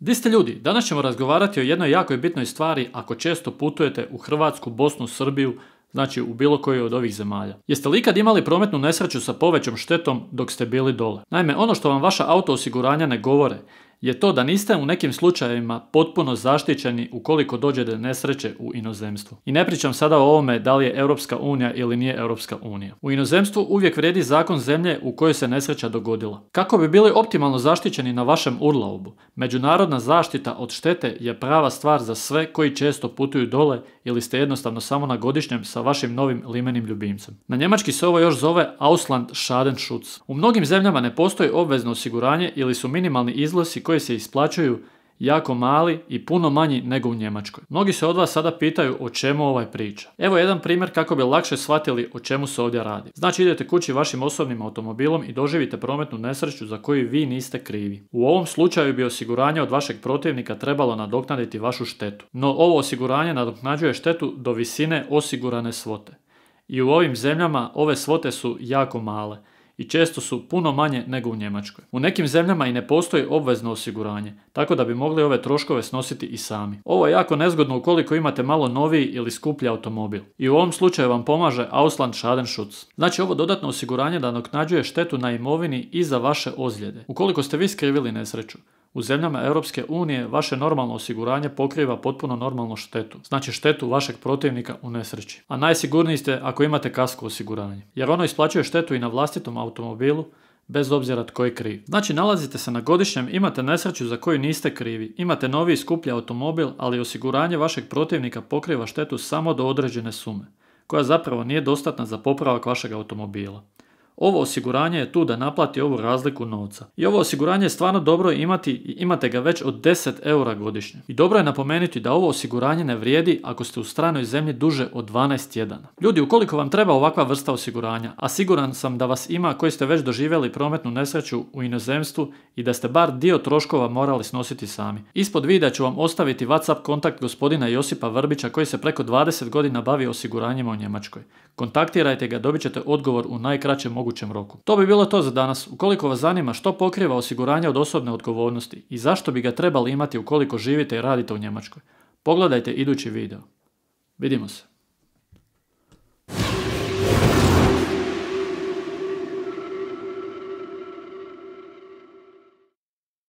Di ste ljudi? Danas ćemo razgovarati o jednoj jako bitnoj stvari ako često putujete u Hrvatsku, Bosnu, Srbiju, znači u bilo koju od ovih zemalja. Jeste li ikad imali prometnu nesreću sa povećom štetom dok ste bili dole? Naime, ono što vam vaša auto osiguranja ne govore je to da niste u nekim slučajevima potpuno zaštićeni ukoliko dođe do nesreće u inozemstvu. I ne pričam sada o ovome da li je Europska unija ili nije Europska unija. U inozemstvu uvijek vrijedi zakon zemlje u kojoj se nesreća dogodila. Kako bi bili optimalno zaštićeni na vašem urlaubu, međunarodna zaštita od štete je prava stvar za sve koji često putuju dole ili ste jednostavno samo na godišnjem sa vašim novim limenim ljubimcem. Na njemački se ovo još zove Ausland Schadenschutz. U mnogim zemljama ne postoji obvezno osiguranje ili su minimalni iznosi koje se isplaćuju jako mali i puno manji nego u Njemačkoj. Mnogi se od vas sada pitaju o čemu ovaj priča. Evo jedan primjer kako bi lakše shvatili o čemu se ovdje radi. Znači idete kući vašim osobnim automobilom i doživite prometnu nesreću za koju vi niste krivi. U ovom slučaju bi osiguranje od vašeg protivnika trebalo nadoknaditi vašu štetu. No ovo osiguranje nadoknađuje štetu do visine osigurane svote. I u ovim zemljama ove svote su jako male – i često su puno manje nego u Njemačkoj. U nekim zemljama i ne postoji obvezno osiguranje, tako da bi mogli ove troškove snositi i sami. Ovo je jako nezgodno ukoliko imate malo noviji ili skuplji automobil. I u ovom slučaju vam pomaže Ausland Schadenschutz. Znači ovo dodatno osiguranje da naknađuje štetu na imovini i za vaše ozljede, ukoliko ste vi skrivili nesreću. U zemljama Europske unije vaše normalno osiguranje pokriva potpuno normalnu štetu, znači štetu vašeg protivnika u nesreći. A najsigurniji ste ako imate kasko osiguranje, jer ono isplaćuje štetu i na vlastitom automobilu, bez obzira tko je kriv. Znači nalazite se na godišnjem, imate nesreću za koju niste krivi, imate novi i skuplji automobil, ali osiguranje vašeg protivnika pokriva štetu samo do određene sume, koja zapravo nije dostatna za popravak vašeg automobila. Ovo osiguranje je tu da naplati ovu razliku novca. I ovo osiguranje je stvarno dobro imati i imate ga već od 10 eura godišnje. I dobro je napomenuti da ovo osiguranje ne vrijedi ako ste u stranoj zemlji duže od 12 tjedana. Ljudi, ukoliko vam treba ovakva vrsta osiguranja, a siguran sam da vas ima koji ste već doživjeli prometnu nesreću u inozemstvu i da ste bar dio troškova morali snositi sami. Ispod videa ću vam ostaviti WhatsApp kontakt gospodina Josipa Vrbića koji se preko 20 godina bavi osiguranjima u Njemačkoj. Kontaktirajte ga, dobit ćete odgovor u najkraćem mogu mogućem roku. To bi bilo to za danas. Ukoliko vas zanima što pokriva osiguranje od osobne odgovornosti i zašto bi ga trebali imati ukoliko živite i radite u Njemačkoj, pogledajte idući video. Vidimo se.